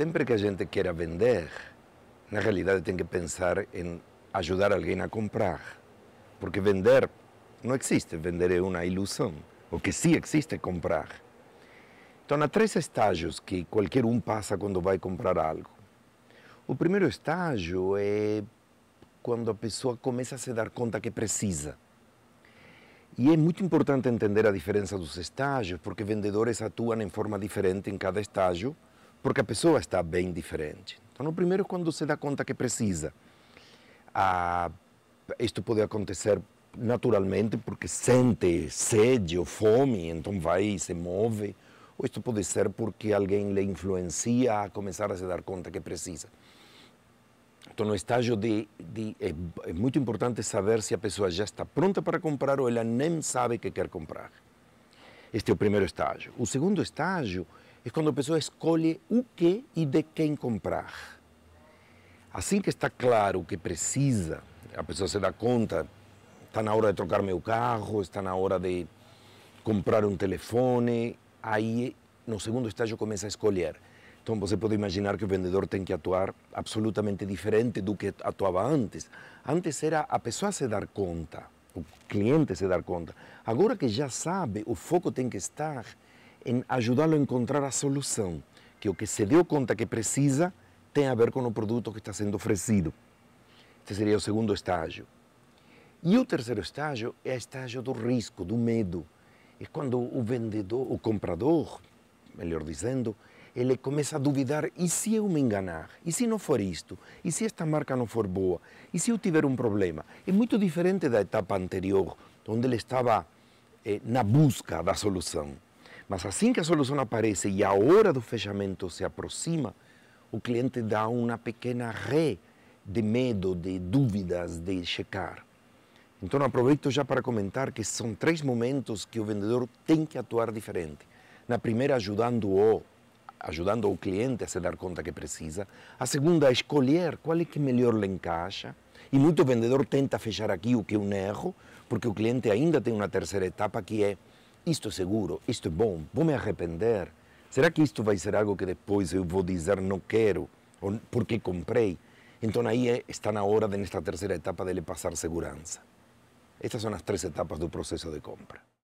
Sempre que a gente queira vender, na realidade tem que pensar em ajudar alguém a comprar. Porque vender não existe, vender é uma ilusão. O que sim existe é comprar. Então, há três estágios que qualquer um passa quando vai comprar algo. O primeiro estágio é quando a pessoa começa a se dar conta que precisa. E é muito importante entender a diferença dos estágios, porque vendedores atuam em forma diferente em cada estágio porque a pessoa está bem diferente. Então, no primeiro, quando se dá conta que precisa, ah, isto pode acontecer naturalmente porque sente sede ou fome, então vai e se move. Ou isto pode ser porque alguém lhe influencia a começar a se dar conta que precisa. Então, no estágio de, de é, é, muito importante saber se a pessoa já está pronta para comprar ou ela nem sabe que quer comprar. Este é o primeiro estágio. O segundo estágio é quando a pessoa escolhe o que e de quem comprar. Assim que está claro que precisa, a pessoa se dá conta, está na hora de trocar meu carro, está na hora de comprar um telefone, aí no segundo estágio começa a escolher. Então você pode imaginar que o vendedor tem que atuar absolutamente diferente do que atuava antes. Antes era a pessoa se dar conta, o cliente se dar conta. Agora que já sabe, o foco tem que estar em ajudá-lo a encontrar a solução, que o que se deu conta que precisa tem a ver com o produto que está sendo oferecido. Este seria o segundo estágio. E o terceiro estágio é o estágio do risco, do medo. É quando o vendedor, o comprador, melhor dizendo, ele começa a duvidar: e se eu me enganar? E se não for isto? E se esta marca não for boa? E se eu tiver um problema? É muito diferente da etapa anterior, onde ele estava eh, na busca da solução. Mas assim que a solução aparece e a hora do fechamento se aproxima, o cliente dá uma pequena ré de medo, de dúvidas, de checar. Então aproveito já para comentar que são três momentos que o vendedor tem que atuar diferente. Na primeira, ajudando-o, ajudando o cliente a se dar conta que precisa. A segunda, escolher qual é que melhor lhe encaixa. E muito vendedor tenta fechar aqui o que é um erro, porque o cliente ainda tem uma terceira etapa que é isto é seguro, isto é bom, vou me arrepender. Será que isto vai ser algo que depois eu vou dizer não quero, ou porque comprei? Então aí é, está na hora, nesta terceira etapa, dele passar segurança. Estas são as três etapas do processo de compra.